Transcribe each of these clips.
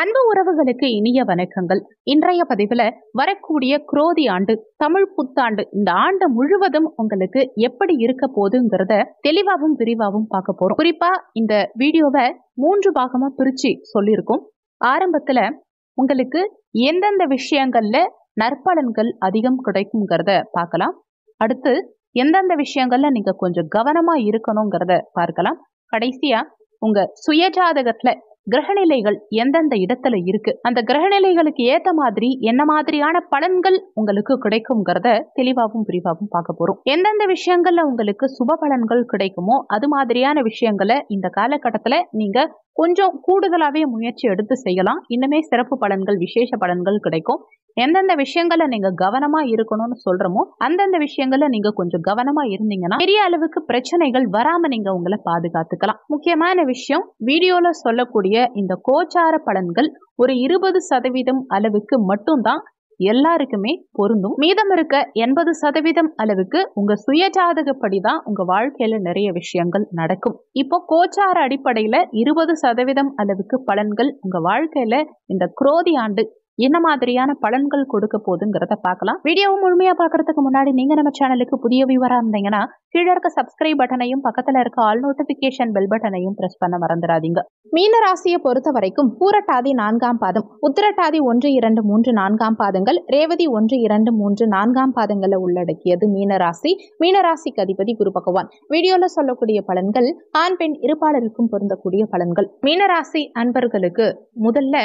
அன்பு உறவுகளுக்கு இனிய வணக்கங்கள் இன்றைய பதிவில் வரக்கூடிய குரோதி ஆண்டு தமிழ் புத்தாண்டு இந்த ஆண்டு முழுவதும் உங்களுக்கு எப்படி இருக்க போதுங்கிறத தெளிவாகவும் விரிவாகவும் பார்க்க போறோம் குறிப்பா இந்த வீடியோவை மூன்று பாகமா பிரிச்சு சொல்லியிருக்கோம் ஆரம்பத்துல உங்களுக்கு எந்தெந்த விஷயங்கள்ல நற்பலன்கள் அதிகம் கிடைக்குங்கிறத பார்க்கலாம் அடுத்து எந்தெந்த விஷயங்கள்ல நீங்க கொஞ்சம் கவனமா இருக்கணுங்கிறத பார்க்கலாம் கடைசியா உங்க சுயஜாதகத்துல கிரகநிலைகள் எந்தெந்த இடத்துல இருக்கு அந்த கிரகநிலைகளுக்கு ஏத்த மாதிரி என்ன மாதிரியான பலன்கள் உங்களுக்கு கிடைக்குங்கிறத தெளிவாகவும் விரிவாகவும் பார்க்க போறோம் எந்தெந்த விஷயங்கள்ல உங்களுக்கு சுப பலன்கள் கிடைக்குமோ அது மாதிரியான விஷயங்களை இந்த காலகட்டத்துல நீங்க கொஞ்சம் கூடுதலாகவே முயற்சி எடுத்து செய்யலாம் இன்னுமே சிறப்பு பலன்கள் விசேஷ பலன்கள் கிடைக்கும் எந்தெந்த விஷயங்களை நீங்க கவனமா இருக்கணும்னு சொல்றமோ அந்தந்த விஷயங்களை நீங்க கொஞ்சம் கவனமா இருந்தீங்கன்னா பெரிய அளவுக்கு பிரச்சனைகள் வராம நீங்க உங்களை பாதுகாத்துக்கலாம் முக்கியமான விஷயம் வீடியோல சொல்லக்கூடிய இந்த கோச்சார பலன்கள் ஒரு இருபது சதவீதம் அளவுக்கு மட்டும்தான் எல்லாருக்குமே பொருந்தும் மீதம் இருக்க எண்பது சதவீதம் அளவுக்கு உங்க சுயஜாதகப்படி தான் உங்க வாழ்க்கையில நிறைய விஷயங்கள் நடக்கும் இப்போ கோச்சார அடிப்படையில இருபது சதவீதம் அளவுக்கு பலன்கள் உங்க வாழ்க்கையில இந்த குரோதி ஆண்டு என்ன மாதிரியான பலன்கள் கொடுக்க போதுங்கிறத பார்க்கலாம் வீடியோவும் முழுமையா பாக்குறதுக்கு முன்னாடி நீங்க நம்ம சேனலுக்கு புதிய விவரம் இருந்தீங்கன்னா கீழே இருக்க சப்ஸ்கிரைப் பட்டனையும் பக்கத்துல இருக்க ஆல் நோட்டிபிகேஷன் பெல் பட்டனையும் பிரஸ் பண்ண மறந்துடாதீங்க மீன ராசியை பொறுத்த வரைக்கும் பூரட்டாதி நான்காம் பாதம் உத்திரட்டாதி ஒன்று இரண்டு மூன்று நான்காம் பாதங்கள் ரேவதி ஒன்று இரண்டு மூன்று நான்காம் பாதங்களை உள்ளடக்கியது மீனராசி மீனராசிக்கு அதிபதி குரு பகவான் வீடியோல சொல்லக்கூடிய பலன்கள் ஆண் பெண் இருப்பாளருக்கும் பொருந்தக்கூடிய பலன்கள் மீனராசி அன்பர்களுக்கு முதல்ல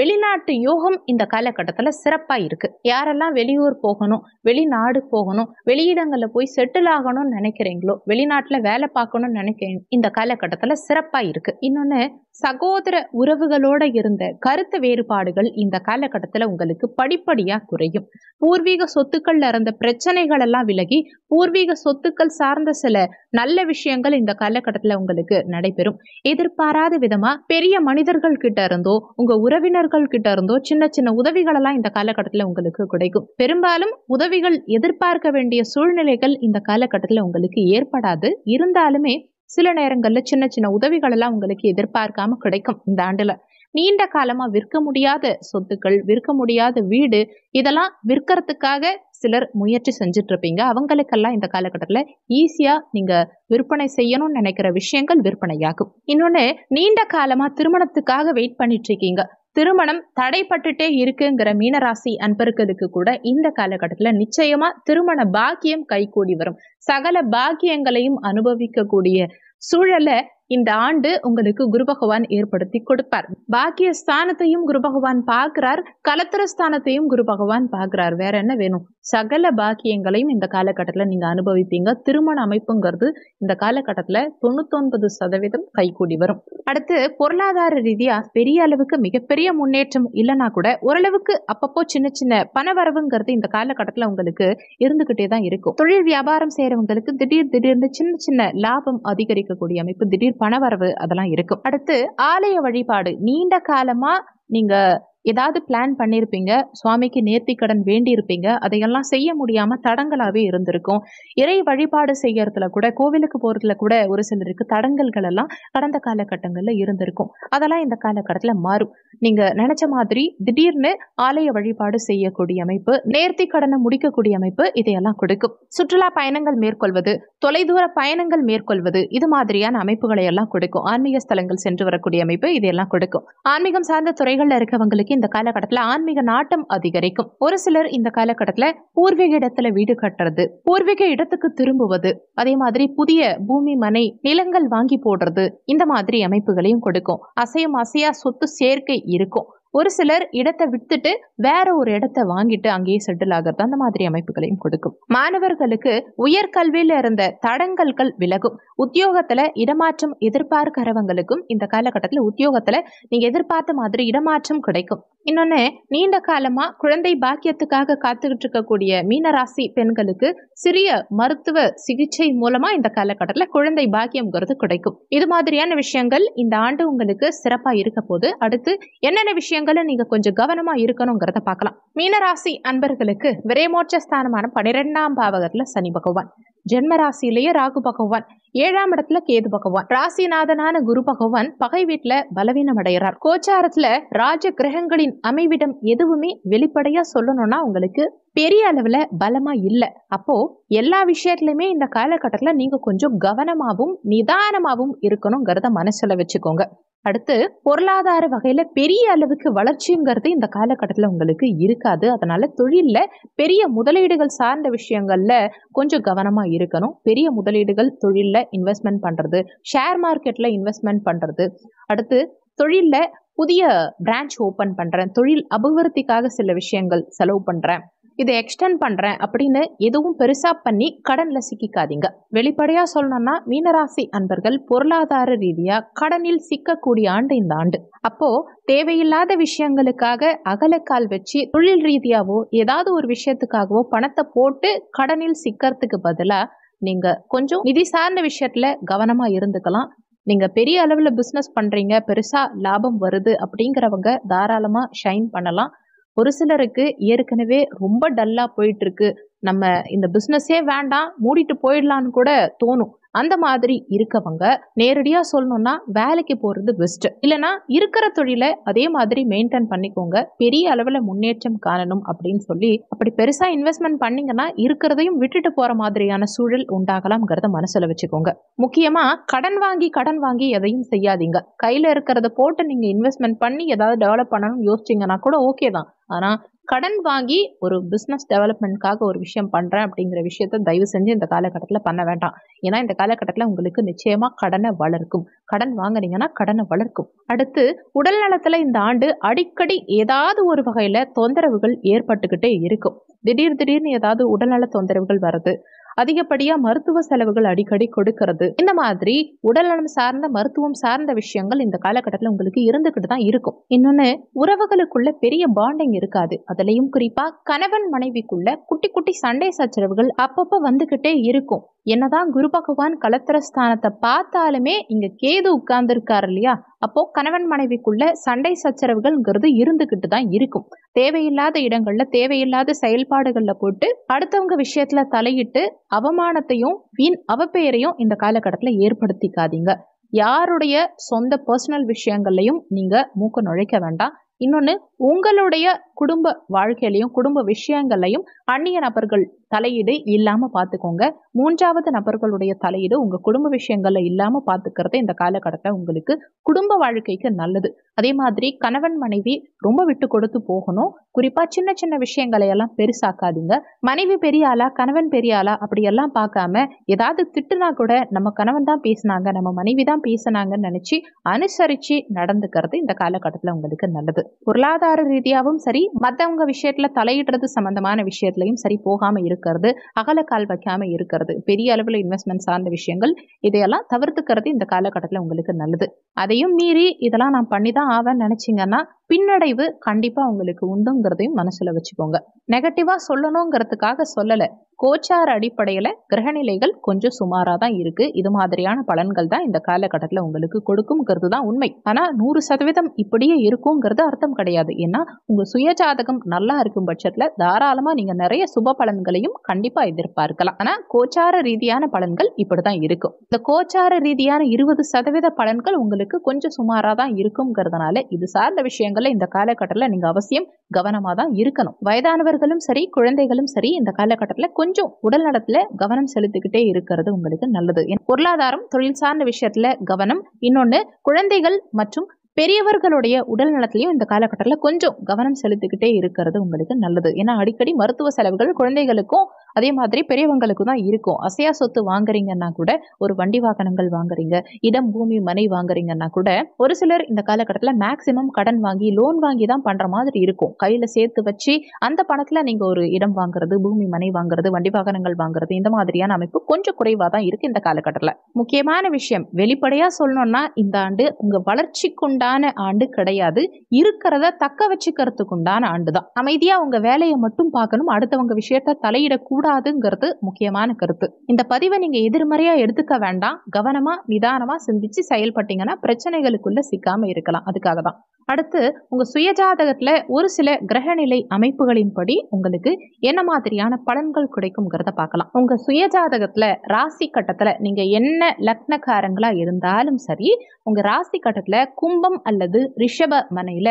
வெளிநாட்டு யோகம் இந்த இந்த காலகட்டத்தில் சிறப்பாக இருக்குது யாரெல்லாம் வெளியூர் போகணும் வெளிநாடு போகணும் வெளியிடங்களில் போய் செட்டில் ஆகணும்னு நினைக்கிறீங்களோ வெளிநாட்டில் வேலை பார்க்கணும்னு நினைக்கிறீங்க இந்த காலகட்டத்தில் சிறப்பாக இருக்குது இன்னொன்று சகோதர உறவுகளோட இருந்த கருத்து வேறுபாடுகள் இந்த காலகட்டத்தில் உங்களுக்கு படிப்படியாக குறையும் பூர்வீக சொத்துக்கள்ல இருந்த பிரச்சனைகள் எல்லாம் விலகி பூர்வீக சொத்துக்கள் சார்ந்த சில நல்ல விஷயங்கள் இந்த காலகட்டத்தில் உங்களுக்கு நடைபெறும் எதிர்பாராத விதமா பெரிய மனிதர்கள் கிட்ட இருந்தோ உங்க உறவினர்கள் கிட்ட இருந்தோ சின்ன சின்ன உதவிகள் உதவிகளெல்லாம் இந்த காலகட்டத்தில் உங்களுக்கு கிடைக்கும் பெரும்பாலும் உதவிகள் எதிர்பார்க்க வேண்டிய சூழ்நிலைகள் இந்த காலகட்டத்தில் உங்களுக்கு ஏற்படாது இருந்தாலுமே சில நேரங்களில் சின்ன சின்ன உதவிகளெல்லாம் உங்களுக்கு எதிர்பார்க்காம கிடைக்கும் இந்த ஆண்டில் நீண்ட காலமாக விற்க முடியாத சொத்துக்கள் விற்க முடியாத வீடு இதெல்லாம் விற்கிறதுக்காக சிலர் முயற்சி செஞ்சுட்டு இருப்பீங்க அவங்களுக்கெல்லாம் இந்த காலகட்டத்தில் ஈஸியாக நீங்கள் விற்பனை செய்யணும்னு நினைக்கிற விஷயங்கள் விற்பனையாகும் இன்னொன்று நீண்ட காலமாக திருமணத்துக்காக வெயிட் பண்ணிட்டு இருக்கீங்க திருமணம் தடைப்பட்டுட்டே இருக்குங்கிற மீனராசி அன்பர்களுக்கு கூட இந்த காலகட்டத்தில் நிச்சயமா திருமண பாக்கியம் கைகூடி வரும் சகல பாக்கியங்களையும் அனுபவிக்கக்கூடிய சூழலை இந்த ஆண்டு உங்களுக்கு குரு பகவான் ஏற்படுத்தி கொடுப்பார் பாக்கிய ஸ்தானத்தையும் குரு பகவான் பார்க்கிறார் கலத்திர ஸ்தானத்தையும் குரு பகவான் பார்க்கிறார் வேற என்ன வேணும் சகல பாக்கியங்களையும் இந்த காலகட்டத்தில் நீங்க அனுபவிப்பீங்க திருமண அமைப்புங்கிறது இந்த காலகட்டத்தில் தொண்ணூத்தொன்பது சதவீதம் கைகூடி வரும் அடுத்து பொருளாதார ரீதியா பெரிய அளவுக்கு மிகப்பெரிய முன்னேற்றம் இல்லைனா கூட ஓரளவுக்கு அப்பப்போ சின்ன சின்ன பணவரவுங்கிறது இந்த காலகட்டத்தில் உங்களுக்கு இருந்துகிட்டே தான் இருக்கும் தொழில் வியாபாரம் செய்யறவங்களுக்கு திடீர் திடீர்னு சின்ன சின்ன லாபம் அதிகரிக்கக்கூடிய அமைப்பு திடீர் பணவரவு அதெல்லாம் இருக்கும் அடுத்து ஆலய வழிபாடு நீண்ட காலமாக நீங்கள் ஏதாவது பிளான் பண்ணியிருப்பீங்க சுவாமிக்கு நேர்த்தி கடன் வேண்டியிருப்பீங்க அதையெல்லாம் செய்ய முடியாமல் தடங்களாகவே இருந்திருக்கும் இறை வழிபாடு செய்யறதுல கூட கோவிலுக்கு போகிறதுல கூட ஒரு சிலருக்கு தடங்கல்கள் எல்லாம் கடந்த காலகட்டங்களில் இருந்திருக்கும் அதெல்லாம் இந்த காலகட்டத்தில் மாறும் நீங்கள் நினச்ச மாதிரி திடீர்னு ஆலய வழிபாடு செய்யக்கூடிய அமைப்பு நேர்த்தி கடனை முடிக்கக்கூடிய அமைப்பு இதையெல்லாம் கொடுக்கும் சுற்றுலா பயணங்கள் மேற்கொள்வது தொலைதூர பயணங்கள் மேற்கொள்வது இது மாதிரியான அமைப்புகளை எல்லாம் கொடுக்கும் ஆன்மீக ஸ்தலங்கள் சென்று வரக்கூடிய அமைப்பு இதையெல்லாம் கொடுக்கும் ஆன்மீகம் சார்ந்த துறைகளில் இருக்கவங்களுக்கு மக்களுக்கு இந்த காலகட்டத்துல ஆன்மீக நாட்டம் அதிகரிக்கும் ஒரு சிலர் இந்த காலகட்டத்துல பூர்வீக இடத்துல வீடு கட்டுறது பூர்வீக இடத்துக்கு திரும்புவது அதே மாதிரி புதிய பூமி மனை நிலங்கள் வாங்கி போடுறது இந்த மாதிரி அமைப்புகளையும் கொடுக்கும் அசையும் அசையா சொத்து சேர்க்கை இருக்கும் ஒரு சிலர் இடத்தை வித்துட்டு வேற ஒரு இடத்தை வாங்கிட்டு அங்கேயே செட்டில் ஆகிறது அந்த மாதிரி அமைப்புகளையும் கொடுக்கும் மாணவர்களுக்கு உயர்கல்வியில இருந்த தடங்கல்கள் விலகும் உத்தியோகத்துல இடமாற்றம் எதிர்பார்க்கிறவங்களுக்கும் இந்த காலகட்டத்தில் உத்தியோகத்துல நீங்க எதிர்பார்த்த மாதிரி இடமாற்றம் கிடைக்கும் இன்னொன்னு நீண்ட காலமா குழந்தை பாக்கியத்துக்காக காத்துக்கிட்டு இருக்கக்கூடிய மீனராசி பெண்களுக்கு சிறிய மருத்துவ சிகிச்சை மூலமா இந்த காலகட்டத்தில் குழந்தை பாக்கியம்ங்கிறது கிடைக்கும் இது மாதிரியான விஷயங்கள் இந்த ஆண்டு உங்களுக்கு சிறப்பா இருக்க போது அடுத்து என்னென்ன விஷயம் விஷயங்களை நீங்க கொஞ்சம் கவனமா இருக்கணுங்கிறத பார்க்கலாம் மீனராசி அன்பர்களுக்கு விரைமோட்ச ஸ்தானமான பனிரெண்டாம் பாவகத்துல சனி பகவான் ஜென்ம ராசியிலேயே ராகு பகவான் ஏழாம் இடத்துல கேது பகவான் ராசிநாதனான குரு பகவான் பகை வீட்டுல பலவீனம் அடைகிறார் கோச்சாரத்துல ராஜ கிரகங்களின் அமைவிடம் எதுவுமே வெளிப்படையா சொல்லணும்னா உங்களுக்கு பெரிய அளவுல பலமா இல்ல அப்போ எல்லா விஷயத்துலயுமே இந்த காலகட்டத்துல நீங்க கொஞ்சம் கவனமாவும் நிதானமாவும் இருக்கணுங்கிறத மனசுல வச்சுக்கோங்க அடுத்து பொருளாதார வகையில பெரிய அளவுக்கு வளர்ச்சிங்கிறது இந்த காலகட்டத்துல உங்களுக்கு இருக்காது அதனால தொழில்ல பெரிய முதலீடுகள் சார்ந்த விஷயங்கள்ல கொஞ்சம் கவனமா இருக்கணும் பெரிய முதலீடுகள் தொழில்ல இன்வெஸ்ட்மெண்ட் பண்ணுறது ஷேர் மார்க்கெட்டில் இன்வெஸ்ட்மெண்ட் பண்ணுறது அடுத்து தொழிலில் புதிய பிரான்ச் ஓப்பன் பண்ணுறேன் தொழில் அபிவிருத்திக்காக சில விஷயங்கள் செலவு பண்ணுறேன் இதை எக்ஸ்டெண்ட் பண்ணுறேன் அப்படின்னு எதுவும் பெருசாக பண்ணி கடனில் சிக்கிக்காதீங்க வெளிப்படையாக சொல்லணும்னா மீனராசி அன்பர்கள் பொருளாதார ரீதியாக கடனில் சிக்கக்கூடிய ஆண்டு இந்த ஆண்டு அப்போது தேவையில்லாத விஷயங்களுக்காக அகலக்கால் வச்சு தொழில் ரீதியாகவோ ஏதாவது ஒரு விஷயத்துக்காகவோ பணத்தை போட்டு கடனில் சிக்கிறதுக்கு பதிலாக நீங்க கொஞ்சம் நிதி சார்ந்த விஷயத்துல கவனமா இருந்துக்கலாம் நீங்க பெரிய அளவுல பிசினஸ் பண்றீங்க பெருசா லாபம் வருது அப்படிங்கிறவங்க தாராளமா ஷைன் பண்ணலாம் ஒரு சிலருக்கு ஏற்கனவே ரொம்ப டல்லா போயிட்டு இருக்கு நம்ம இந்த பிஸ்னஸே வேண்டாம் மூடிட்டு போயிடலான்னு கூட தோணும் அந்த மாதிரி இருக்கவங்க நேரடியாக சொல்லணும்னா வேலைக்கு போகிறது பெஸ்ட்டு இல்லைனா இருக்கிற தொழிலை அதே மாதிரி மெயின்டைன் பண்ணிக்கோங்க பெரிய அளவில் முன்னேற்றம் காணணும் அப்படின்னு சொல்லி அப்படி பெருசாக இன்வெஸ்ட்மெண்ட் பண்ணிங்கன்னா இருக்கிறதையும் விட்டுட்டு போகிற மாதிரியான சூழல் உண்டாகலாம்ங்கிறத மனசில் வச்சுக்கோங்க முக்கியமாக கடன் வாங்கி கடன் வாங்கி எதையும் செய்யாதீங்க கையில் இருக்கிறத போட்டு நீங்கள் இன்வெஸ்ட்மெண்ட் பண்ணி ஏதாவது டெவலப் பண்ணணும்னு யோசிச்சிங்கன்னா கூட ஓகே தான் ஆனால் கடன் வாங்கி ஒரு பிஸ்னஸ் டெவலப்மெண்ட்காக ஒரு விஷயம் பண்ணுறேன் அப்படிங்கிற விஷயத்த தயவு செஞ்சு இந்த காலகட்டத்தில் பண்ண வேண்டாம் ஏன்னா இந்த காலகட்டத்தில் உங்களுக்கு நிச்சயமாக கடனை வளர்க்கும் கடன் வாங்குறீங்கன்னா கடனை வளர்க்கும் அடுத்து உடல் நலத்தில் இந்த ஆண்டு அடிக்கடி ஏதாவது ஒரு வகையில் தொந்தரவுகள் ஏற்பட்டுக்கிட்டே இருக்கும் திடீர் திடீர்னு ஏதாவது உடல்நல தொந்தரவுகள் வருது அதிகப்படியா மருத்துவ செலவுகள் அடிக்கடி கொடுக்கிறது இந்த மாதிரி உடல்நலம் சார்ந்த மருத்துவம் சார்ந்த விஷயங்கள் இந்த காலகட்டத்தில் உங்களுக்கு இருந்துகிட்டு தான் இருக்கும் இன்னொன்னு உறவுகளுக்குள்ள பெரிய பாண்டிங் இருக்காது அதுலயும் குறிப்பா கணவன் மனைவிக்குள்ள குட்டி குட்டி சண்டை சச்சரவுகள் அப்பப்ப வந்துகிட்டே இருக்கும் என்னதான் குரு பகவான் கலத்திரஸ்தானத்தை பார்த்தாலுமே இங்கே கேது உட்கார்ந்துருக்கார் இல்லையா அப்போ கணவன் மனைவிக்குள்ள சண்டை சச்சரவுகள்ங்கிறது இருந்துகிட்டு தான் இருக்கும் தேவையில்லாத இடங்கள்ல தேவையில்லாத செயல்பாடுகள்ல போட்டு அடுத்தவங்க விஷயத்துல தலையிட்டு அவமானத்தையும் வீண் அவப்பெயரையும் இந்த காலகட்டத்தில் ஏற்படுத்திக்காதீங்க யாருடைய சொந்த பர்சனல் விஷயங்கள்லையும் நீங்க மூக்க நுழைக்க வேண்டாம் இன்னொன்று உங்களுடைய குடும்ப வாழ்க்கையிலையும் குடும்ப விஷயங்கள்லையும் அந்நிய நபர்கள் தலையீடு இல்லாமல் பார்த்துக்கோங்க மூன்றாவது நபர்களுடைய தலையீடு உங்கள் குடும்ப விஷயங்கள்ல இல்லாமல் பாத்துக்கிறது இந்த காலகட்டத்தை உங்களுக்கு குடும்ப வாழ்க்கைக்கு நல்லது அதே மாதிரி கணவன் மனைவி ரொம்ப விட்டு கொடுத்து போகணும் குறிப்பாக சின்ன சின்ன விஷயங்களை எல்லாம் பெருசாக்காதீங்க மனைவி பெரிய ஆளா கணவன் பெரிய ஆளா அப்படியெல்லாம் பார்க்காம ஏதாவது திட்டுனா கூட நம்ம கணவன் தான் பேசினாங்க நம்ம மனைவி தான் பேசினாங்கன்னு நினச்சி அனுசரித்து நடந்துக்கிறது இந்த காலகட்டத்தில் உங்களுக்கு நல்லது பொருளாதார ரீதியாகவும் சரி மற்றவங்க விஷயத்தில் தலையிடுறது சம்மந்தமான விஷயத்துலையும் சரி போகாமல் இருக்கிறது அகல கால் வைக்காமல் இருக்கிறது பெரிய அளவில் இன்வெஸ்ட்மெண்ட் சார்ந்த விஷயங்கள் இதையெல்லாம் தவிர்த்துக்கிறது இந்த காலகட்டத்தில் உங்களுக்கு நல்லது அதையும் மீறி இதெல்லாம் நான் பண்ணி தான் ஆவேன் நினச்சிங்கன்னா பின்னடைவு கண்டிப்பாக உங்களுக்கு உண்டுங்கிறதையும் மனசில் வச்சுக்கோங்க நெகட்டிவாக சொல்லணுங்கிறதுக்காக சொல்லலை கோச்சார அடிப்படையில் கிரகநிலைகள் கொஞ்சம் சுமாராக தான் இருக்குது இது மாதிரியான பலன்கள் தான் இந்த காலகட்டத்தில் உங்களுக்கு கொடுக்குங்கிறது தான் உண்மை ஆனால் நூறு சதவீதம் இப்படியே இருக்குங்கிறது அர்த்தம் கிடையாது ஏன்னா உங்கள் சுயஜாதகம் நல்லா இருக்கும் பட்சத்தில் தாராளமாக நீங்கள் நிறைய சுப பலன்களையும் கண்டிப்பாக எதிர்பார்க்கலாம் ஆனால் கோச்சார ரீதியான பலன்கள் இப்படி தான் இருக்கும் இந்த கோச்சார ரீதியான இருபது சதவீத பலன்கள் உங்களுக்கு கொஞ்சம் சுமாராக தான் இருக்குங்கிறதுனால இது சார்ந்த விஷயங்களில் இந்த காலகட்டத்தில் நீங்கள் அவசியம் கவனமாக தான் இருக்கணும் வயதானவர்களும் சரி குழந்தைகளும் சரி இந்த காலகட்டத்தில் கொஞ்சம் கொஞ்சம் உடல் நலத்துல கவனம் செலுத்திக்கிட்டே இருக்கிறது உங்களுக்கு நல்லது பொருளாதாரம் தொழில் சார்ந்த விஷயத்துல கவனம் இன்னொன்னு குழந்தைகள் மற்றும் பெரியவர்களுடைய உடல் நலத்திலையும் இந்த காலகட்டத்தில் கொஞ்சம் கவனம் செலுத்திக்கிட்டே இருக்கிறது உங்களுக்கு நல்லது ஏன்னா அடிக்கடி மருத்துவ செலவுகள் குழந்தைகளுக்கும் அதே மாதிரி பெரியவங்களுக்கு தான் இருக்கும் அசையா சொத்து வாங்குறீங்கன்னா கூட ஒரு வண்டி வாகனங்கள் வாங்குறீங்க இடம் பூமி மனை வாங்குறீங்கன்னா கூட ஒரு சிலர் இந்த காலகட்டத்தில் மேக்சிமம் கடன் வாங்கி லோன் வாங்கி தான் பண்ணுற மாதிரி இருக்கும் கையில் சேர்த்து வச்சு அந்த பணத்தில் நீங்கள் ஒரு இடம் வாங்குறது பூமி மனை வாங்குறது வண்டி வாகனங்கள் வாங்குறது இந்த மாதிரியான அமைப்பு கொஞ்சம் குறைவாக தான் இருக்குது இந்த காலகட்டத்தில் முக்கியமான விஷயம் வெளிப்படையாக சொல்லணும்னா இந்த ஆண்டு உங்கள் வளர்ச்சிக்குண்டான ஆண்டு கிடையாது இருக்கிறத தக்க வச்சுக்கிறதுக்குண்டான ஆண்டு தான் அமைதியாக உங்கள் வேலையை மட்டும் பார்க்கணும் அடுத்தவங்க விஷயத்த தலையிடக்கூடாது கூடாதுங்கிறது முக்கியமான கருத்து இந்த பதிவை நீங்க எதிர்மறையா எடுத்துக்க வேண்டாம் கவனமா நிதானமா சிந்திச்சு செயல்பட்டீங்கன்னா பிரச்சனைகளுக்குள்ள சிக்காம இருக்கலாம் அதுக்காக தான் அடுத்து உங்க சுயஜாதகத்துல ஒரு சில கிரகநிலை அமைப்புகளின்படி உங்களுக்கு என்ன மாதிரியான பலன்கள் கிடைக்குங்கிறத பார்க்கலாம் உங்க சுயஜாதகத்துல ராசி கட்டத்துல நீங்க என்ன லக்னக்காரங்களா இருந்தாலும் சரி உங்க ராசி கட்டத்துல கும்பம் அல்லது ரிஷப மனையில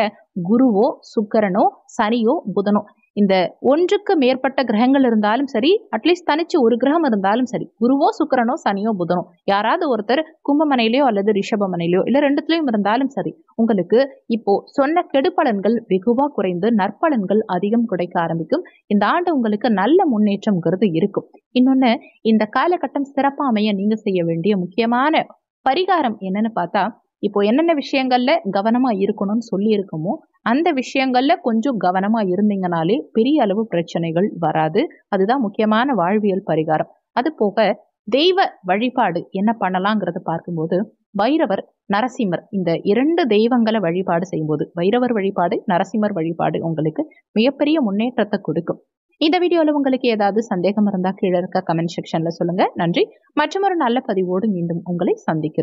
குருவோ சுக்கரனோ சனியோ புதனோ இந்த ஒன்றுக்கு மேற்பட்ட கிரகங்கள் இருந்தாலும் சரி அட்லீஸ்ட் தனிச்சு ஒரு கிரகம் இருந்தாலும் சரி குருவோ சுக்கரனோ சனியோ புதனோ யாராவது ஒருத்தர் கும்பமனையிலையோ அல்லது ரிஷபமனையிலையோ இல்லை ரெண்டுத்துலையும் இருந்தாலும் சரி உங்களுக்கு இப்போ சொன்ன கெடுபலன்கள் வெகுவாக குறைந்து நற்பலன்கள் அதிகம் கிடைக்க ஆரம்பிக்கும் இந்த ஆண்டு உங்களுக்கு நல்ல முன்னேற்றம்ங்கிறது இருக்கும் இன்னொன்று இந்த காலகட்டம் சிறப்பாக அமைய நீங்கள் செய்ய வேண்டிய முக்கியமான பரிகாரம் என்னன்னு பார்த்தா இப்போ என்னென்ன விஷயங்கள்ல கவனமா இருக்கணும்னு சொல்லி இருக்கோமோ அந்த விஷயங்களில் கொஞ்சம் கவனமாக இருந்தீங்கனாலே பெரிய அளவு பிரச்சனைகள் வராது அதுதான் முக்கியமான வாழ்வியல் பரிகாரம் அது போக தெய்வ வழிபாடு என்ன பண்ணலாங்கிறத பார்க்கும்போது வைரவர் நரசிம்மர் இந்த இரண்டு தெய்வங்களை வழிபாடு செய்யும்போது வைரவர் வழிபாடு நரசிம்மர் வழிபாடு உங்களுக்கு மிகப்பெரிய முன்னேற்றத்தை கொடுக்கும் இந்த வீடியோவில் உங்களுக்கு ஏதாவது சந்தேகம் இருந்தால் கீழே இருக்க கமெண்ட் செக்ஷனில் சொல்லுங்கள் நன்றி மற்றும் ஒரு நல்ல பதிவோடு மீண்டும் உங்களை சந்திக்கிறோம்